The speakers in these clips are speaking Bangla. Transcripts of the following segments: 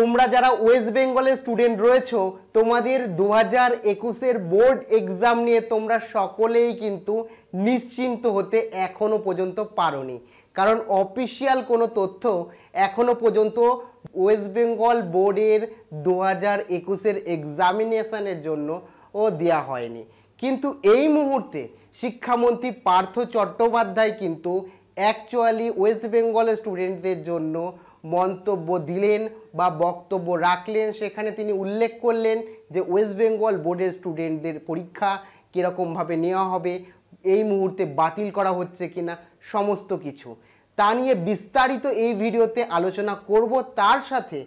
তোমরা যারা ওয়েস্ট বেঙ্গলের স্টুডেন্ট রয়েছ তোমাদের দু হাজার একুশের বোর্ড এক্সাম নিয়ে তোমরা সকলেই কিন্তু নিশ্চিন্ত হতে এখনও পর্যন্ত পারোনি কারণ অফিসিয়াল কোনো তথ্য এখনও পর্যন্ত ওয়েস্ট বেঙ্গল বোর্ডের দু হাজার একুশের এক্সামিনেশানের জন্য ও দেওয়া হয়নি কিন্তু এই মুহূর্তে শিক্ষামন্ত্রী পার্থ চট্টোপাধ্যায় কিন্তু অ্যাকচুয়ালি ওয়েস্ট বেঙ্গলের স্টুডেন্টদের জন্য মন্তব্য দিলেন বা বক্তব্য রাখলেন সেখানে তিনি উল্লেখ করলেন যে ওয়েস্ট বেঙ্গল বোর্ডের স্টুডেন্টদের পরীক্ষা কীরকমভাবে নেওয়া হবে এই মুহূর্তে বাতিল করা হচ্ছে কিনা সমস্ত কিছু তা নিয়ে বিস্তারিত এই ভিডিওতে আলোচনা করব তার সাথে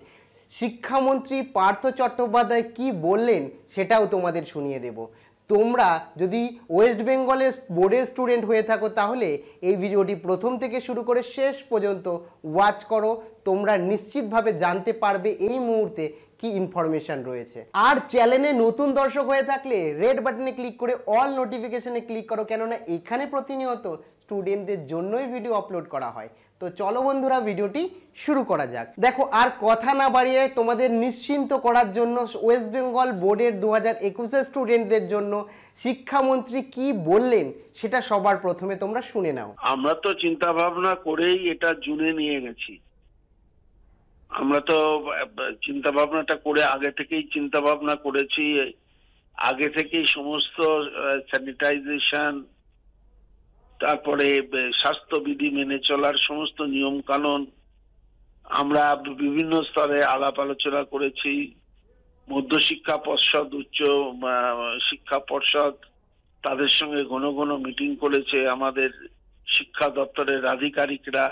শিক্ষামন্ত্রী পার্থ চট্টোপাধ্যায় কি বললেন সেটাও তোমাদের শুনিয়ে দেব তোমরা যদি ওয়েস্ট বেঙ্গলের বোর্ডের স্টুডেন্ট হয়ে থাকো তাহলে এই ভিডিওটি প্রথম থেকে শুরু করে শেষ পর্যন্ত ওয়াচ করো তোমরা নিশ্চিতভাবে জানতে পারবে এই মুহূর্তে কি ইনফরমেশন রয়েছে আর চ্যানেলে নতুন দর্শক হয়ে থাকলে রেড বাটনে ক্লিক করে অল নোটিফিকেশনে ক্লিক করো কেননা এখানে প্রতিনিয়ত স্টুডেন্টদের জন্যই ভিডিও আপলোড করা হয় তো চলো বন্ধুরা ভিডিওটি শুরু করা যাক দেখো আর কথা না বাড়িয়ে তোমাদের নিশ্চিন্ত করার জন্য ওয়েস্ট বেঙ্গল বোর্ডের দু হাজার একুশে স্টুডেন্টদের জন্য শিক্ষামন্ত্রী কি বললেন সেটা সবার প্রথমে তোমরা শুনে নাও আমরা তো চিন্তা ভাবনা করেই এটা জুনে নিয়ে গেছি আমরা তো চিন্তা ভাবনাটা করে আগে থেকেই চিন্তা ভাবনা করেছি আগে থেকেই সমস্ত স্যানিটাইজেশন তারপরে স্বাস্থ্যবিধি মেনে চলার সমস্ত নিয়ম কানুন আমরা বিভিন্ন স্তরে আলাপ আলোচনা করেছি মধ্যশিক্ষা পর্ষদ উচ্চ শিক্ষা পর্ষদ তাদের সঙ্গে ঘন ঘন মিটিং করেছে আমাদের শিক্ষা দপ্তরের আধিকারিকরা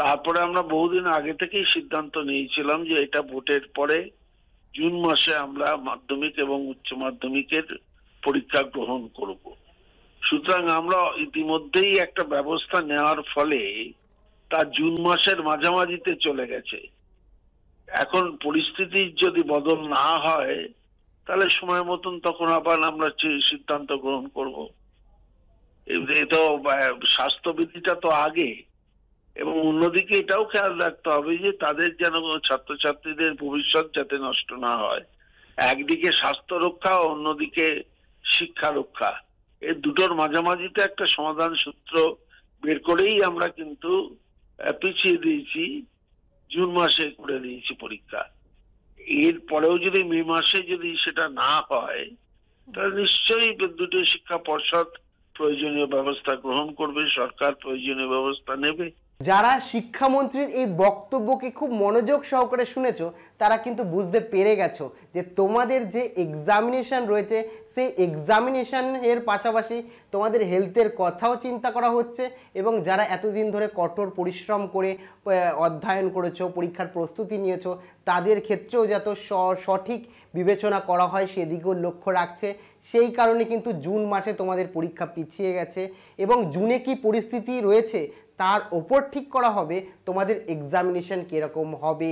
তারপরে আমরা বহুদিন আগে থেকেই সিদ্ধান্ত নিয়েছিলাম যে এটা ভোটের পরে জুন মাসে আমরা মাধ্যমিক এবং উচ্চ মাধ্যমিকের পরীক্ষা গ্রহণ করব সুতরাং আমরা ইতিমধ্যেই একটা ব্যবস্থা নেওয়ার ফলে তা জুন মাসের মাঝামাঝিতে চলে গেছে এখন পরিস্থিতি যদি বদল না হয় তাহলে সময় মতন তখন আবার আমরা সিদ্ধান্ত গ্রহণ করব এটা স্বাস্থ্যবিধিটা তো আগে এবং অন্যদিকে এটাও খেয়াল রাখতে হবে যে তাদের যেন ছাত্রছাত্রীদের ভবিষ্যৎ যাতে নষ্ট না হয় একদিকে স্বাস্থ্য রক্ষা অন্যদিকে শিক্ষা রক্ষা এই দুটোর মাঝামাঝিতে একটা সমাধান সূত্র বের করেই আমরা কিন্তু পিছিয়ে দিয়েছি জুন মাসে করে দিয়েছি পরীক্ষা এর পরেও যদি মে মাসে যদি সেটা না হয় তাহলে নিশ্চয়ই দুটো শিক্ষা পর্ষদ প্রয়োজনীয় ব্যবস্থা গ্রহণ করবে সরকার প্রয়োজনীয় ব্যবস্থা নেবে যারা শিক্ষামন্ত্রীর এই বক্তব্যকে খুব মনোযোগ সহকারে শুনেছো তারা কিন্তু বুঝতে পেরে গেছো যে তোমাদের যে এক্সামিনেশান রয়েছে সেই এক্সামিনেশানের পাশাপাশি তোমাদের হেলথের কথাও চিন্তা করা হচ্ছে এবং যারা এতদিন ধরে কঠোর পরিশ্রম করে অধ্যয়ন করেছো পরীক্ষার প্রস্তুতি নিয়েছো তাদের ক্ষেত্রেও যত সঠিক বিবেচনা করা হয় সেদিকেও লক্ষ্য রাখছে সেই কারণে কিন্তু জুন মাসে তোমাদের পরীক্ষা পিছিয়ে গেছে এবং জুনে কি পরিস্থিতি রয়েছে তার ওপর ঠিক করা হবে তোমাদের এক্সামিনেশন কীরকম হবে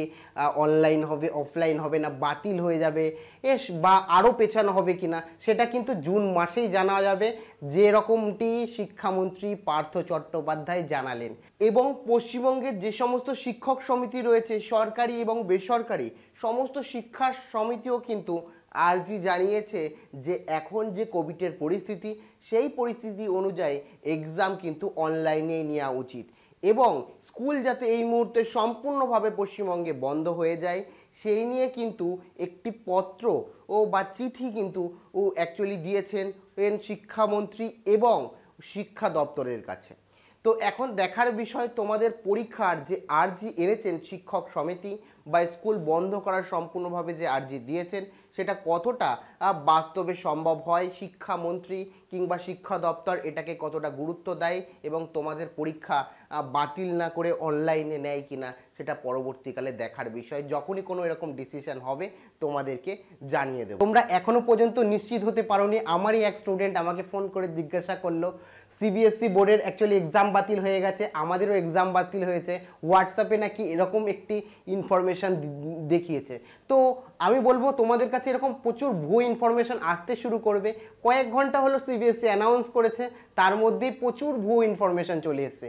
অনলাইন হবে অফলাইন হবে না বাতিল হয়ে যাবে এস বা আরও পেছানো হবে কি না সেটা কিন্তু জুন মাসেই জানা যাবে যেরকমটি শিক্ষামন্ত্রী পার্থ চট্টোপাধ্যায় জানালেন এবং পশ্চিমবঙ্গের যে সমস্ত শিক্ষক সমিতি রয়েছে সরকারি এবং বেসরকারি সমস্ত শিক্ষা সমিতিও কিন্তু আরজি জানিয়েছে যে এখন যে কোভিডের পরিস্থিতি সেই পরিস্থিতি অনুযায়ী এক্সাম কিন্তু অনলাইনেই নেওয়া উচিত এবং স্কুল যাতে এই মুহূর্তে সম্পূর্ণভাবে পশ্চিমবঙ্গে বন্ধ হয়ে যায় সেই নিয়ে কিন্তু একটি পত্র ও বা চিঠি কিন্তু ও অ্যাকচুয়ালি দিয়েছেন এন শিক্ষামন্ত্রী এবং শিক্ষা দপ্তরের কাছে তো এখন দেখার বিষয় তোমাদের পরীক্ষার যে আর্জি এনেছেন শিক্ষক সমিতি বা স্কুল বন্ধ করার সম্পূর্ণভাবে যে আর্জি দিয়েছেন সেটা কতটা বাস্তবে সম্ভব হয় শিক্ষামন্ত্রী কিংবা শিক্ষা দপ্তর এটাকে কতটা গুরুত্ব দেয় এবং তোমাদের পরীক্ষা বাতিল না করে অনলাইনে নেয় কি না সেটা পরবর্তীকালে দেখার বিষয় যখনই কোনো এরকম ডিসিশন হবে তোমাদেরকে জানিয়ে দেবো তোমরা এখনও পর্যন্ত নিশ্চিত হতে পারো আমারই এক স্টুডেন্ট আমাকে ফোন করে জিজ্ঞাসা করলো সিবিএসসি বোর্ডের অ্যাকচুয়ালি এক্সাম বাতিল হয়ে গেছে আমাদেরও এক্সাম বাতিল হয়েছে হোয়াটসঅ্যাপে নাকি এরকম একটি ইনফরমেশান দেখিয়েছে তো আমি বলবো তোমাদের কাছে এরকম প্রচুর ভুয়ো ইনফরমেশান আসতে শুরু করবে কয়েক ঘন্টা হলো সিবিএসসি অ্যানাউন্স e করেছে তার মধ্যেই প্রচুর ভুয়ো ইনফরমেশান চলে এসছে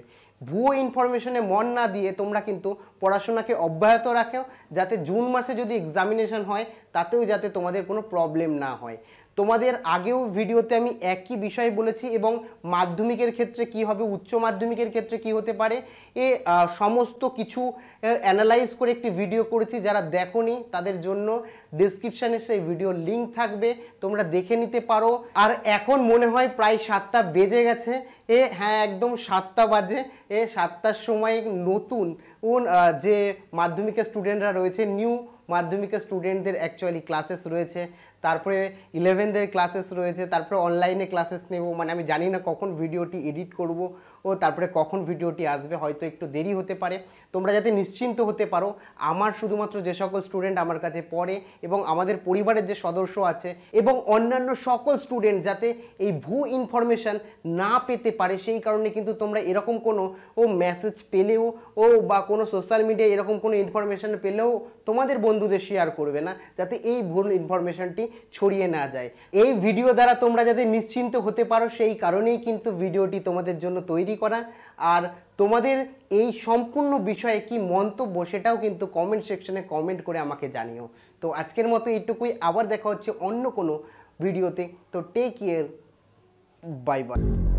ভুয়ো ইনফরমেশনে মন না দিয়ে তোমরা কিন্তু পড়াশোনাকে অব্যাহত রাখো যাতে জুন মাসে যদি এক্সামিনেশন হয় তাতেও যাতে তোমাদের কোনো প্রবলেম না হয় তোমাদের আগেও ভিডিওতে আমি একই বিষয় বলেছি এবং মাধ্যমিকের ক্ষেত্রে কি হবে উচ্চ মাধ্যমিকের ক্ষেত্রে কি হতে পারে এ সমস্ত কিছু অ্যানালাইজ করে একটি ভিডিও করেছি যারা দেখনি তাদের জন্য ডিসক্রিপশানে সেই ভিডিও লিঙ্ক থাকবে তোমরা দেখে নিতে পারো আর এখন মনে হয় প্রায় সাতটা বেজে গেছে এ হ্যাঁ একদম সাতটা বাজে এ সাতটার সময় নতুন যে মাধ্যমিকের স্টুডেন্টরা রয়েছে নিউ মাধ্যমিকের স্টুডেন্টদের অ্যাকচুয়ালি ক্লাসেস রয়েছে তারপরে ইলেভেনদের ক্লাসেস রয়েছে তারপরে অনলাইনে ক্লাসেস নেব মানে আমি জানি না কখন ভিডিওটি এডিট করব ও তারপরে কখন ভিডিওটি আসবে হয়তো একটু দেরি হতে পারে তোমরা যাতে নিশ্চিন্ত হতে পারো আমার শুধুমাত্র যে সকল স্টুডেন্ট আমার কাছে পড়ে এবং আমাদের পরিবারের যে সদস্য আছে এবং অন্যান্য সকল স্টুডেন্ট যাতে এই ভু ইনফরমেশান না পেতে পারে সেই কারণে কিন্তু তোমরা এরকম কোনো ও মেসেজ পেলেও ও বা কোনো সোশ্যাল মিডিয়ায় এরকম কোনো ইনফরমেশান পেলেও তোমাদের বন্ধুদের শেয়ার করবে না যাতে এই ভুল ইনফরমেশানটি ছড়িয়ে না যায় এই ভিডিও দ্বারা তোমরা যাতে নিশ্চিন্ত হতে পারো সেই কারণেই কিন্তু ভিডিওটি তোমাদের জন্য তৈরি করা আর তোমাদের এই সম্পূর্ণ বিষয়ে কি মন্তব্য সেটাও কিন্তু কমেন্ট সেকশনে কমেন্ট করে আমাকে জানিও তো আজকের মতো এইটুকুই আবার দেখা হচ্ছে অন্য কোনো ভিডিওতে তো টেক কেয়ার বাই বাই